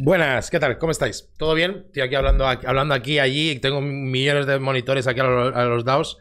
Buenas, ¿qué tal? ¿Cómo estáis? ¿Todo bien? Estoy aquí hablando, hablando aquí, allí, tengo millones de monitores aquí a, los, dados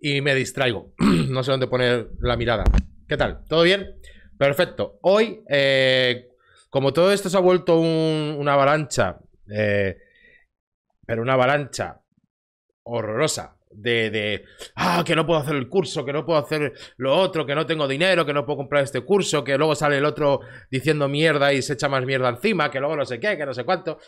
y me distraigo. no sé dónde poner la mirada. ¿Qué tal? ¿Todo bien? Perfecto. Hoy, eh, como todo esto se ha vuelto una avalancha, eh, pero una avalancha horrorosa, de, de, ah, que no puedo hacer el curso, que no puedo hacer lo otro, que no tengo dinero, que no puedo comprar este curso, que luego sale el otro diciendo mierda y se echa más mierda encima, que luego no sé qué, que no sé cuánto.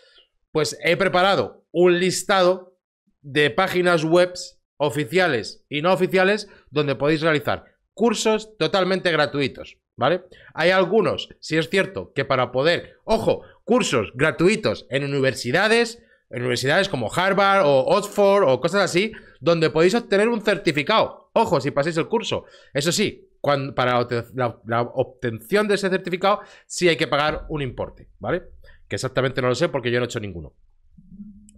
Pues he preparado un listado de páginas web oficiales y no oficiales donde podéis realizar cursos totalmente gratuitos, ¿vale? Hay algunos, si es cierto, que para poder, ojo, cursos gratuitos en universidades, en universidades como Harvard o Oxford o cosas así, donde podéis obtener un certificado. Ojo, si pasáis el curso. Eso sí, para la, la, obtención de ese certificado sí hay que pagar un importe, ¿vale? Que exactamente no lo sé porque yo no he hecho ninguno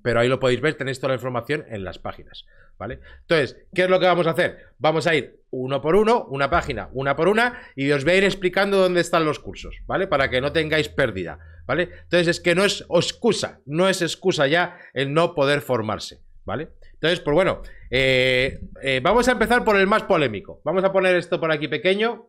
pero ahí lo podéis ver, tenéis toda la información en las páginas, ¿vale? Entonces, ¿qué es lo que vamos a hacer? Vamos a ir uno por uno, una página, una por una, y os voy a ir explicando dónde están los cursos, ¿vale? Para que no tengáis pérdida, ¿vale? Entonces, es que no es excusa, no es excusa ya el no poder formarse, ¿vale? Entonces, pues bueno, eh, eh, vamos a empezar por el más polémico. Vamos a poner esto por aquí pequeño.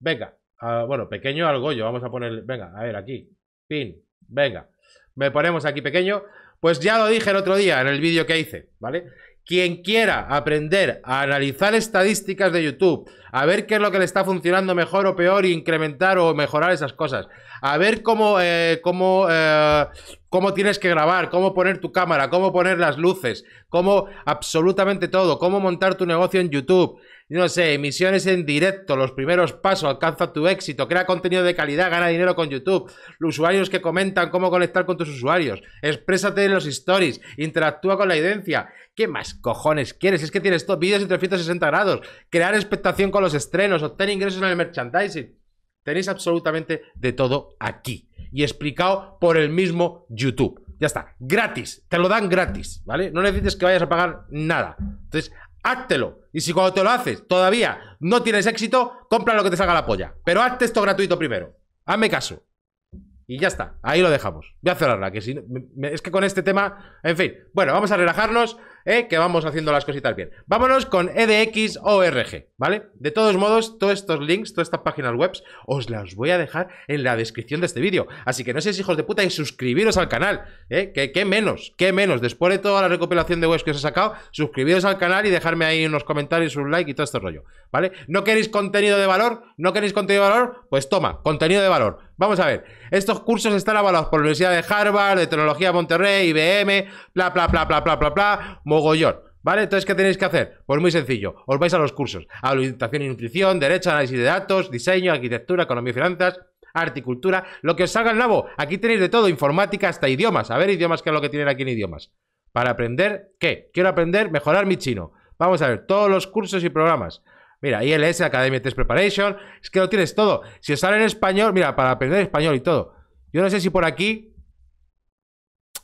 Venga, ah, bueno, pequeño algo vamos a poner, venga, a ver, aquí, pin, venga. Me ponemos aquí pequeño. Pues ya lo dije el otro día en el vídeo que hice, ¿vale? Quien quiera aprender a analizar estadísticas de YouTube, a ver qué es lo que le está funcionando mejor o peor, e incrementar o mejorar esas cosas, a ver cómo, eh, cómo, eh, cómo tienes que grabar, cómo poner tu cámara, cómo poner las luces, cómo absolutamente todo, cómo montar tu negocio en YouTube, no sé, emisiones en directo, los primeros pasos, alcanza tu éxito, crea contenido de calidad, gana dinero con YouTube, los usuarios que comentan cómo conectar con tus usuarios, exprésate en los stories, interactúa con la audiencia. ¿Qué más cojones quieres? Es que tienes vídeos en 360 grados, crear expectación con los estrenos, obtener ingresos en el merchandising. Tenéis absolutamente de todo aquí y explicado por el mismo YouTube. Ya está, gratis, te lo dan gratis, ¿vale? No necesitas que vayas a pagar nada. Entonces, háztelo. Y si cuando te lo haces todavía no tienes éxito, compra lo que te salga la polla. Pero hazte esto gratuito primero. Hazme caso. Y ya está, ahí lo dejamos. Voy a cerrarla, que si, es que con este tema, en fin. Bueno, vamos a relajarnos. ¿eh? que vamos haciendo las cositas bien. Vámonos con edx.org, ¿vale? De todos modos, todos estos links, todas estas páginas web, os las voy a dejar en la descripción de este vídeo. Así que no seáis hijos de puta y suscribiros al canal, ¿eh? Que, menos, que menos. Después de toda la recopilación de webs que os he sacado, suscribiros al canal y dejarme ahí unos comentarios, un like y todo este rollo, ¿vale? ¿No queréis contenido de valor? ¿No queréis contenido de valor? Pues toma, contenido de valor. Vamos a ver, estos cursos están avalados por la Universidad de Harvard, de Tecnología Monterrey, IBM, bla, bla, bla, bla, bla, bla, bla mogollón. ¿Vale? Entonces, ¿qué tenéis que hacer? Pues muy sencillo, os vais a los cursos, Alimentación y nutrición, derecho, análisis de datos, diseño, arquitectura, economía y finanzas, cultura. lo que os salga el nabo. Aquí tenéis de todo, informática hasta idiomas. A ver, idiomas, ¿qué es lo que tienen aquí en idiomas? Para aprender, ¿qué? Quiero aprender, mejorar mi chino. Vamos a ver, todos los cursos y programas. Mira, ILS, Academia Test Preparation, es que lo tienes todo. Si os sale en español, mira, para aprender español y todo. Yo no sé si por aquí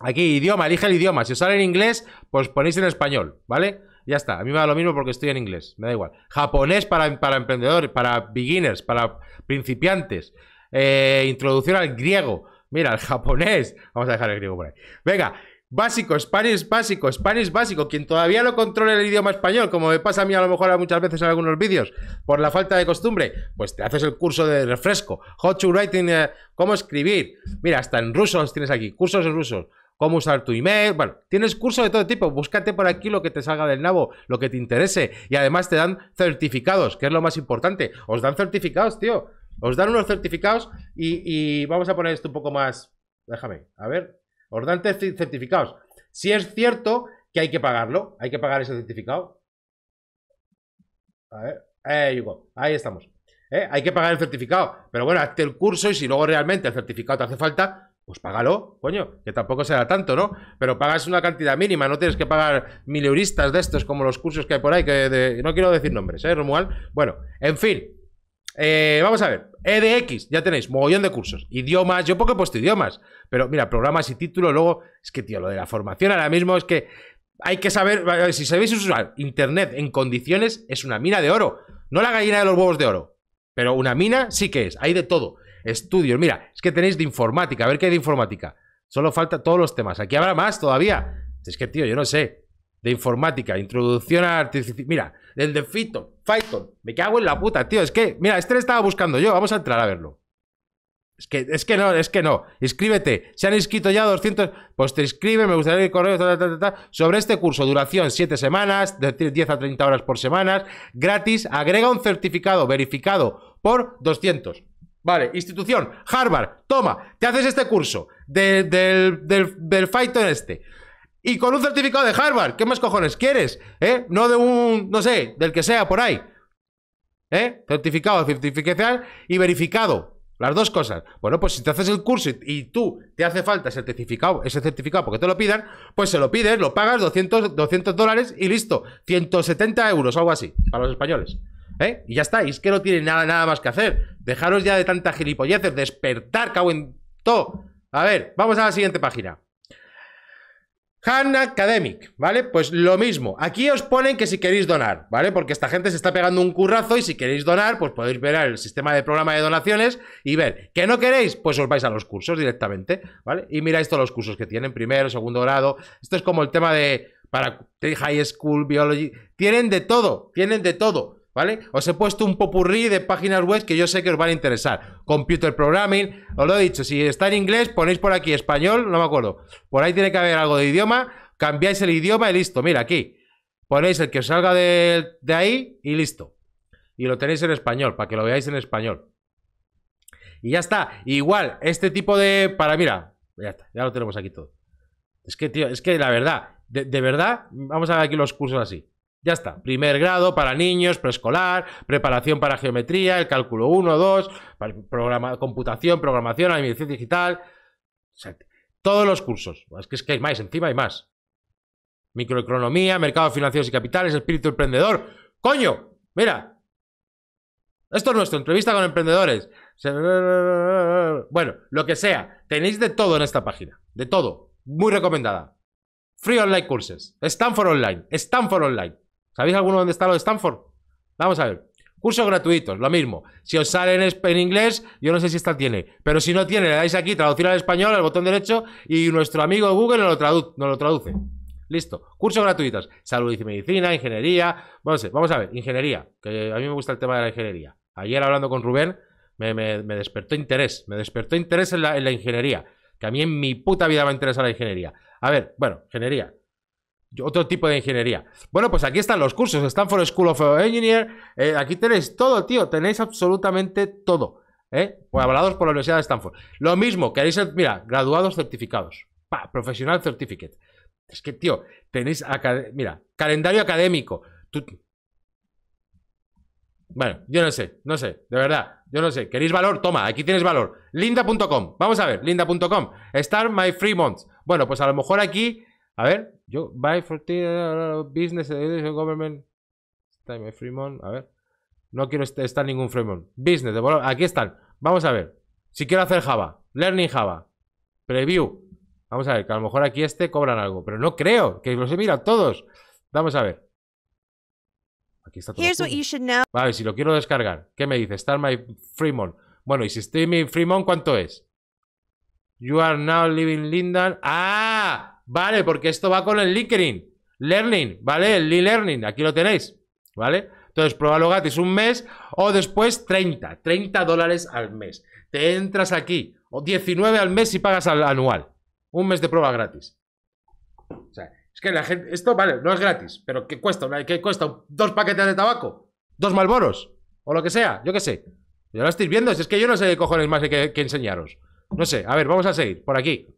Aquí, idioma, elige el idioma. Si os sale en inglés, pues ponéis en español, ¿vale? Ya está, a mí me da lo mismo porque estoy en inglés, me da igual. Japonés para, para emprendedores, para beginners, para principiantes. Eh, introducción al griego. Mira, el japonés. Vamos a dejar el griego por ahí. Venga, básico, Spanish básico, Spanish básico. Quien todavía no controle el idioma español, como me pasa a mí a lo mejor muchas veces en algunos vídeos, por la falta de costumbre, pues te haces el curso de refresco. How to writing, eh, cómo escribir. Mira, hasta en rusos tienes aquí, cursos en rusos cómo usar tu email. Bueno, tienes cursos de todo tipo. Búscate por aquí lo que te salga del nabo, lo que te interese. Y además te dan certificados, que es lo más importante. Os dan certificados, tío. Os dan unos certificados y, vamos a poner esto un poco más. Déjame, a ver. Os dan certificados. Si es cierto que hay que pagarlo, hay que pagar ese certificado. A ver, eh, ahí, estamos. Eh, hay que pagar el certificado. Pero bueno, hazte el curso y si luego realmente el certificado te hace falta, pues págalo, coño, que tampoco será tanto, ¿no? Pero pagas una cantidad mínima, no tienes que pagar mil euristas de estos como los cursos que hay por ahí, que no quiero decir nombres, ¿eh, Romual? Bueno, en fin, eh, vamos a ver, EDX, ya tenéis, mogollón de cursos, idiomas, yo poco he puesto idiomas, pero mira, programas y títulos, luego, es que, tío, lo de la formación ahora mismo es que hay que saber, si sabéis usar Internet en condiciones, es una mina de oro, no la gallina de los huevos de oro, pero una mina sí que es, hay de todo estudios. Mira, es que tenéis de informática, a ver qué hay de informática. Solo falta todos los temas. Aquí habrá más todavía. Es que, tío, yo no sé. De informática, introducción a artificial. Mira, el de Fito, Python. Me cago en la puta, tío. Es que, mira, este le estaba buscando yo. Vamos a entrar a verlo. Es que, es que no, es que no. Inscríbete. Se han inscrito ya 200. Pues te inscribe, me gustaría el correo. Sobre este curso, duración 7 semanas, de 10 a 30 horas por semana, gratis. Agrega un certificado verificado por 200. Vale, institución, Harvard, toma, te haces este curso del, del, del Python este. Y con un certificado de Harvard, ¿qué más cojones quieres? ¿Eh? No de un, no sé, del que sea por ahí. ¿Eh? Certificado, certificación y verificado. Las dos cosas. Bueno, pues si te haces el curso y, tú te hace falta ese certificado, ese certificado porque te lo pidan, pues se lo pides, lo pagas 200, 200 dólares y listo. 170 euros, algo así, para los españoles. ¿Eh? Y ya está, es que no tiene nada, nada más que hacer. Dejaros ya de tanta gilipolleces, despertar, cago en todo. A ver, vamos a la siguiente página. Han Academic, ¿vale? Pues lo mismo. Aquí os ponen que si queréis donar, ¿vale? Porque esta gente se está pegando un currazo y si queréis donar, pues podéis ver el sistema de programa de donaciones y ver. ¿Que no queréis? Pues os vais a los cursos directamente, ¿vale? Y miráis todos los cursos que tienen, primero, segundo grado. Esto es como el tema de para high school, biology. Tienen de todo, tienen de todo. ¿Vale? Os he puesto un popurrí de páginas web que yo sé que os van a interesar. Computer Programming, os lo he dicho, si está en inglés, ponéis por aquí español, no me acuerdo. Por ahí tiene que haber algo de idioma, cambiáis el idioma y listo. Mira, aquí. Ponéis el que os salga de, ahí y listo. Y lo tenéis en español, para que lo veáis en español. Y ya está. Igual, este tipo de... Para, mira, ya está, ya lo tenemos aquí todo. Es que, tío, es que la verdad, de verdad, vamos a ver aquí los cursos así. Ya está, primer grado para niños, preescolar, preparación para geometría, el cálculo 1, 2, computación, programación, administración digital. todos los cursos. Es que, es que hay más, encima hay más. Microeconomía, mercados financieros y capitales, espíritu emprendedor. ¡Coño! Mira. Esto es nuestro, entrevista con emprendedores. Bueno, lo que sea. Tenéis de todo en esta página. De todo. Muy recomendada. Free Online Courses. Stanford Online. Stanford Online. ¿Sabéis alguno dónde está lo de Stanford? Vamos a ver. Cursos gratuitos, lo mismo. Si os sale en, inglés, yo no sé si esta tiene. Pero si no tiene, le dais aquí, traducir al español, al botón derecho, y nuestro amigo Google nos lo, traduce. Listo. Cursos gratuitos. Salud y medicina, ingeniería. vamos a ver, ingeniería. Que a mí me gusta el tema de la ingeniería. Ayer hablando con Rubén, me, despertó interés. Me despertó interés en la, en la ingeniería. Que a mí en mi puta vida me interesa la ingeniería. A ver, bueno, ingeniería otro tipo de ingeniería. Bueno, pues aquí están los cursos, Stanford School of Engineer, eh, aquí tenéis todo, tío, tenéis absolutamente todo, ¿eh? Pues avalados por la Universidad de Stanford. Lo mismo, queréis, mira, graduados certificados, pa, profesional certificate. Es que, tío, tenéis, mira, calendario académico. Bueno, yo no sé, no sé, de verdad, yo no sé. ¿Queréis valor? Toma, aquí tienes valor. Linda.com, vamos a ver, linda.com, Start My Free Month. Bueno, pues a lo mejor aquí a ver, yo, buy for tea, business, eh, eh, government, time, eh, a ver. No quiero estar ningún Fremont. Business, aquí están. Vamos a ver. Si quiero hacer Java, Learning Java, Preview. Vamos a ver, que a lo mejor aquí este cobran algo, pero no creo, que los he mirado todos. Vamos a ver. Aquí está todo. A ver, si lo quiero descargar, ¿qué me dice? Start my Fremont. Bueno, y si estoy en mi Fremont, ¿cuánto es? You are now living Lindan. ¡Ah! Vale, porque esto va con el LinkedIn. Learning, ¿vale? El e-learning, aquí lo tenéis, ¿vale? Entonces, pruébalo gratis un mes o después 30, 30 dólares al mes. Te entras aquí, o 19 al mes y pagas al anual. Un mes de prueba gratis. O sea, es que la gente, esto vale, no es gratis, pero ¿qué cuesta? que cuesta? ¿Dos paquetes de tabaco? ¿Dos malboros? O lo que sea, yo qué sé. Ya lo estoy viendo, si es que yo no sé qué cojones más hay que enseñaros. No sé, a ver, vamos a seguir, por aquí.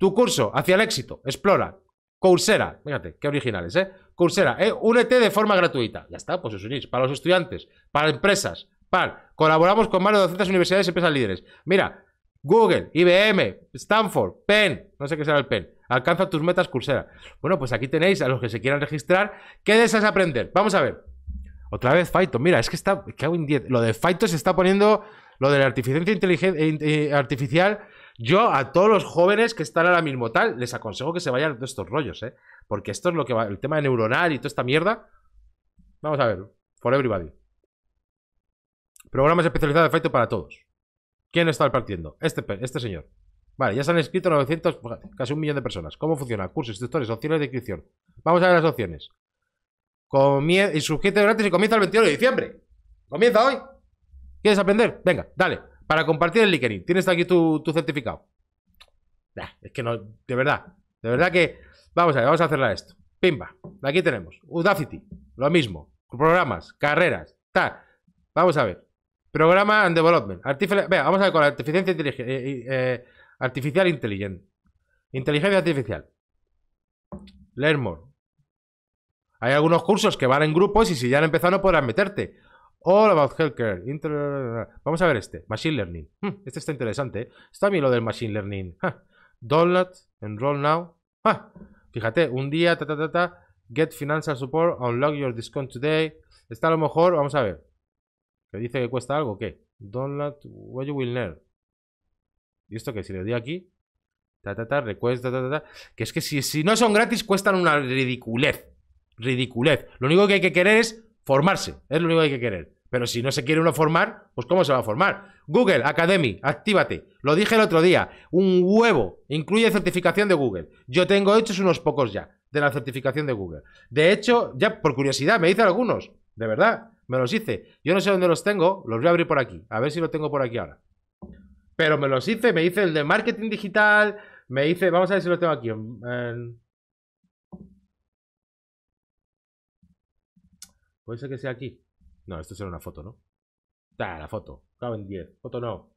Tu curso hacia el éxito. Explora. Coursera. Fíjate, qué originales, ¿eh? Coursera. ¿eh? Únete de forma gratuita. Ya está, pues os unís. Para los estudiantes, para empresas, para. Colaboramos con más de 200 universidades y empresas líderes. Mira, Google, IBM, Stanford, Penn. No sé qué será el Penn. Alcanza tus metas Coursera. Bueno, pues aquí tenéis a los que se quieran registrar. ¿Qué deseas aprender? Vamos a ver. Otra vez Faito. Mira, es que está. Lo de Faito se está poniendo. Lo de la eh, eh, artificial yo a todos los jóvenes que están ahora mismo tal, les aconsejo que se vayan de estos rollos, ¿eh? Porque esto es lo que va, el tema de neuronal y toda esta mierda. Vamos a ver, for everybody. Programas especializados de efecto para todos. ¿Quién está partiendo? Este, este señor. Vale, ya se han escrito 900, casi un millón de personas. ¿Cómo funciona? Cursos, instructores, opciones de inscripción. Vamos a ver las opciones. Comie y gratis y comienza el 21 de diciembre. Comienza hoy. ¿Quieres aprender? Venga, dale. Para compartir el LinkedIn. Tienes aquí tu, certificado. es que no, de verdad. De verdad que. Vamos a ver, vamos a cerrar esto. Pimba. Aquí tenemos. Udacity. Lo mismo. Programas, carreras. tal Vamos a ver. Programa and development. vea, vamos a ver con la eh, eh, eh, artificial inteligente. Inteligencia artificial. Learn more. Hay algunos cursos que van en grupos y si ya han empezado no podrás meterte. All about healthcare. Vamos a ver este. Machine learning. Hmm, este está interesante. ¿eh? Está bien lo del machine learning. Download, enroll now. Fíjate, un día, ta, Get financial support, unlock your discount today. Está a lo mejor, vamos a ver. Que dice que cuesta algo, ¿qué? Download what you will learn. ¿Y esto que Si le doy aquí. Ta, Que es que si, si no son gratis, cuestan una ridiculez. Ridiculez. Lo único que hay que querer es Formarse, es lo único que hay que querer. Pero si no se quiere uno formar, pues ¿cómo se va a formar? Google Academy, actívate. Lo dije el otro día, un huevo. Incluye certificación de Google. Yo tengo hechos unos pocos ya de la certificación de Google. De hecho, ya por curiosidad, me hice algunos. De verdad, me los hice. Yo no sé dónde los tengo, los voy a abrir por aquí. A ver si los tengo por aquí ahora. Pero me los hice, me hice el de marketing digital, me hice, vamos a ver si los tengo aquí. en... Puede ser que sea aquí. No, esto será una foto, ¿no? Da, la foto. Cabe en 10. Foto no.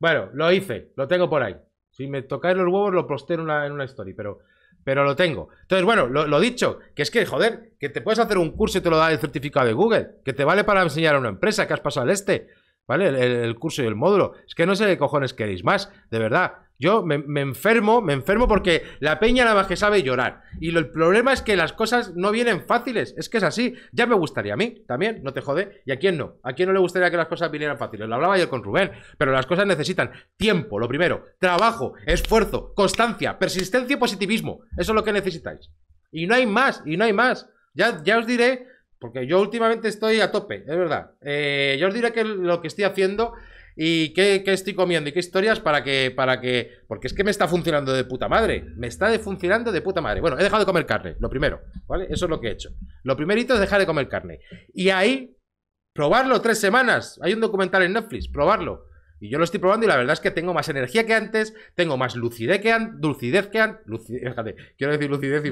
Bueno, lo hice. Lo tengo por ahí. Si me tocáis los huevos, lo posté en una, en una story, pero, pero lo tengo. Entonces, bueno, lo, lo, dicho, que es que, joder, que te puedes hacer un curso y te lo da el certificado de Google, que te vale para enseñar a una empresa que has pasado al este. ¿vale? El, curso y el módulo. Es que no sé qué cojones queréis más, de verdad. Yo me, enfermo, me enfermo porque la peña nada más que sabe llorar. Y el problema es que las cosas no vienen fáciles. Es que es así. Ya me gustaría a mí también, no te jode. ¿Y a quién no? ¿A quién no le gustaría que las cosas vinieran fáciles? Lo hablaba yo con Rubén. Pero las cosas necesitan tiempo, lo primero. Trabajo, esfuerzo, constancia, persistencia y positivismo. Eso es lo que necesitáis. Y no hay más, y no hay más. Ya, ya os diré porque yo últimamente estoy a tope, es verdad. Eh, yo os diré que lo que estoy haciendo y qué, estoy comiendo y qué historias para que, para que. Porque es que me está funcionando de puta madre. Me está de funcionando de puta madre. Bueno, he dejado de comer carne, lo primero, ¿vale? Eso es lo que he hecho. Lo primerito es dejar de comer carne. Y ahí, probarlo tres semanas. Hay un documental en Netflix, probarlo. Y yo lo estoy probando y la verdad es que tengo más energía que antes, tengo más lucidez que antes, lucidez que antes, quiero decir lucidez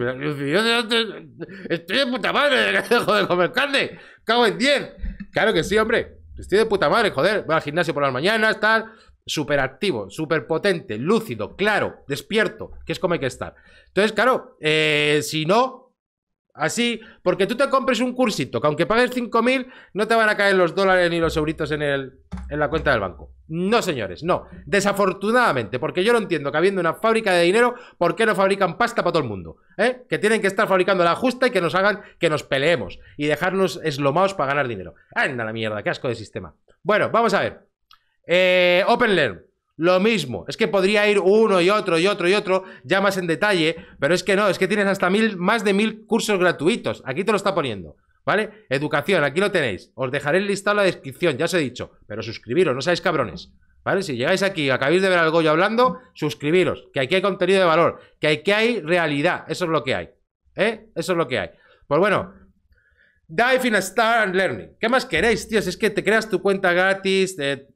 y estoy de puta madre, dejo de comer carne, cago en 10. Claro que sí, hombre, estoy de puta madre, joder, voy al gimnasio por las mañanas, tal, súper activo, súper potente, lúcido, claro, despierto, que es como hay que estar. Entonces, claro, eh, si no, Así, porque tú te compres un cursito, que aunque pagues 5.000, no te van a caer los dólares ni los euritos en, el, en la cuenta del banco. No, señores, no. Desafortunadamente, porque yo no entiendo que habiendo una fábrica de dinero, ¿por qué no fabrican pasta para todo el mundo? ¿Eh? Que tienen que estar fabricando la justa y que nos hagan que nos peleemos y dejarnos eslomados para ganar dinero. Anda la mierda, qué asco de sistema. Bueno, vamos a ver. Eh, lo mismo, es que podría ir uno y otro y otro y otro, ya más en detalle, pero es que no, es que tienes hasta mil, más de mil cursos gratuitos. Aquí te lo está poniendo, ¿vale? Educación, aquí lo tenéis. Os dejaré el listado en la descripción, ya os he dicho, pero suscribiros, no seáis cabrones. ¿Vale? Si llegáis aquí y acabáis de ver algo yo hablando, suscribiros, que aquí hay contenido de valor, que aquí hay realidad, eso es lo que hay. ¿Eh? Eso es lo que hay. Pues bueno, Dive in a Star and Learning. ¿Qué más queréis, tíos? Es que te creas tu cuenta gratis, eh,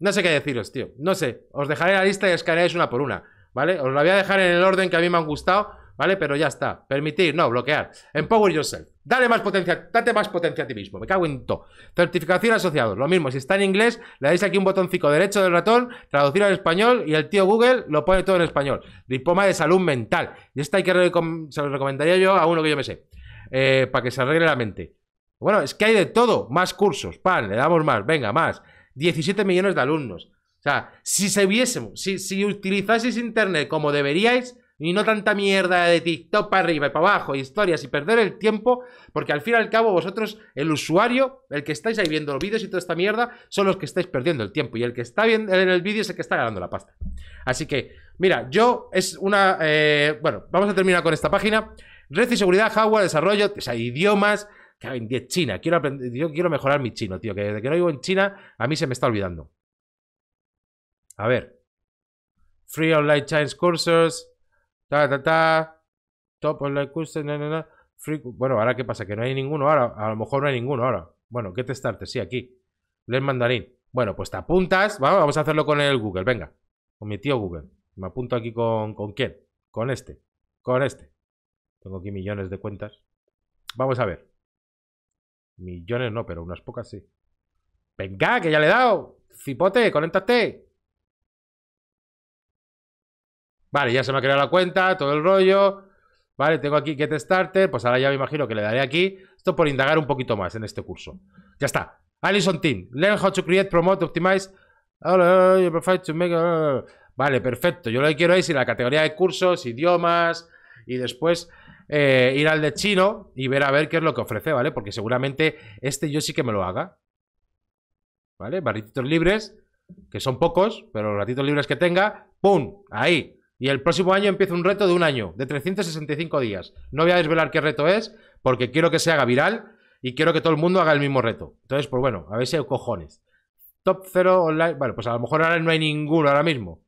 no sé qué deciros, tío. No sé. Os dejaré la lista y escaneáis una por una. ¿Vale? Os la voy a dejar en el orden que a mí me han gustado. ¿Vale? Pero ya está. Permitir, no, bloquear. Empower yourself. Dale más potencia, date más potencia a ti mismo. Me cago en todo. Certificación asociados. Lo mismo, si está en inglés, le dais aquí un botoncito derecho del ratón, traducir al español y el tío Google lo pone todo en español. Diploma de salud mental. Y esta hay que se lo recomendaría yo a uno que yo me sé. Eh, para que se arregle la mente. Bueno, es que hay de todo. Más cursos. Pan, le damos más. Venga, más. 17 millones de alumnos. O sea, si se viésemos, si, si utilizaseis Internet como deberíais, y no tanta mierda de TikTok para arriba y para abajo, historias y perder el tiempo, porque al fin y al cabo vosotros, el usuario, el que estáis ahí viendo los vídeos y toda esta mierda, son los que estáis perdiendo el tiempo y el que está viendo en el vídeo es el que está ganando la pasta. Así que, mira, yo es una... Eh, bueno, vamos a terminar con esta página. Red y seguridad, hardware, desarrollo, o sea, idiomas, en China. Quiero aprender, yo quiero mejorar mi chino, tío. Que desde que no vivo en China, a mí se me está olvidando. A ver. Free online Chinese courses. Ta, ta, ta. Top online courses. bueno, ahora qué pasa, que no hay ninguno ahora. A lo mejor no hay ninguno ahora. Bueno, ¿qué testarte? Sí, aquí. Leer mandarín. Bueno, pues te apuntas. Vamos, a hacerlo con el Google, venga. Con mi tío Google. Me apunto aquí con quién. Con este. Con este. Tengo aquí millones de cuentas. Vamos a ver. Millones no, pero unas pocas sí. Venga, que ya le he dado. Cipote, conéctate. Vale, ya se me ha creado la cuenta, todo el rollo. Vale, tengo aquí Get Starter. Pues ahora ya me imagino que le daré aquí. Esto por indagar un poquito más en este curso. Ya está. Alison Team. Learn how to create, promote, optimize. Vale, perfecto. Yo lo que quiero es ir a la categoría de cursos, idiomas y después eh, ir al de chino y ver a ver qué es lo que ofrece, ¿vale? Porque seguramente este yo sí que me lo haga. ¿Vale? Barrititos libres, que son pocos, pero los ratitos libres que tenga, ¡pum! Ahí. Y el próximo año empieza un reto de un año, de 365 días. No voy a desvelar qué reto es, porque quiero que se haga viral y quiero que todo el mundo haga el mismo reto. Entonces, pues bueno, a ver si hay cojones. Top 0 online. Bueno, pues a lo mejor ahora no hay ninguno ahora mismo.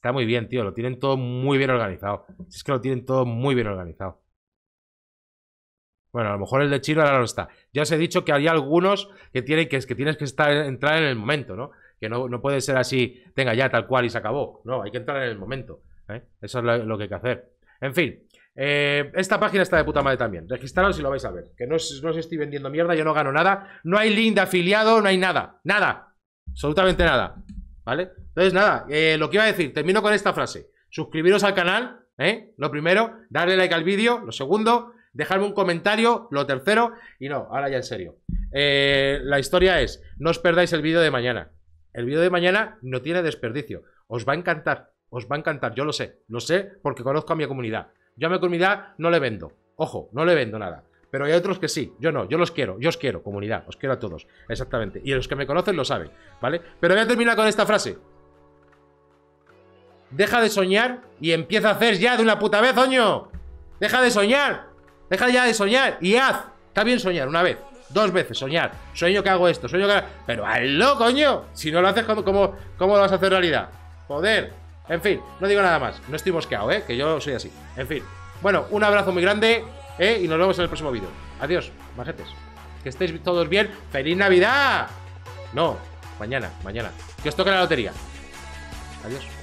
Está muy bien, tío. Lo tienen todo muy bien organizado. es que lo tienen todo muy bien organizado. Bueno, a lo mejor el de Chino ahora no está. Ya os he dicho que hay algunos que, tienen que, que tienes que estar, entrar en el momento, ¿no? Que no, puede ser así, tenga ya tal cual y se acabó. No, hay que entrar en el momento. ¿eh? Eso es lo, que hay que hacer. En fin, eh, esta página está de puta madre también. Registraros y lo vais a ver. Que no no os estoy vendiendo mierda, yo no gano nada. No hay link de afiliado, no hay nada. Nada. Absolutamente nada. ¿Vale? Entonces, nada, eh, lo que iba a decir, termino con esta frase. Suscribiros al canal, ¿eh? Lo primero, darle like al vídeo, lo segundo, dejarme un comentario, lo tercero, y no, ahora ya en serio. Eh, la historia es, no os perdáis el vídeo de mañana. El vídeo de mañana no tiene desperdicio. Os va a encantar, os va a encantar, yo lo sé, lo sé porque conozco a mi comunidad. Yo a mi comunidad no le vendo, ojo, no le vendo nada. Pero hay otros que sí, yo no, yo los quiero, yo os quiero, comunidad, os quiero a todos, exactamente. Y los que me conocen lo saben, ¿vale? Pero voy a terminar con esta frase. Deja de soñar y empieza a hacer ya de una puta vez, coño Deja de soñar, deja ya de soñar y haz. Está bien soñar una vez, dos veces, soñar. Sueño que hago esto, sueño que... Pero hazlo, coño. Si no lo haces, ¿cómo, cómo, lo vas a hacer realidad? Joder. En fin, no digo nada más. No estoy mosqueado, ¿eh? Que yo soy así. En fin. Bueno, un abrazo muy grande. ¿eh? Y nos vemos en el próximo vídeo. Adiós, majetes. Que estéis todos bien. ¡Feliz Navidad! No, mañana, mañana. Que os toque la lotería. Adiós.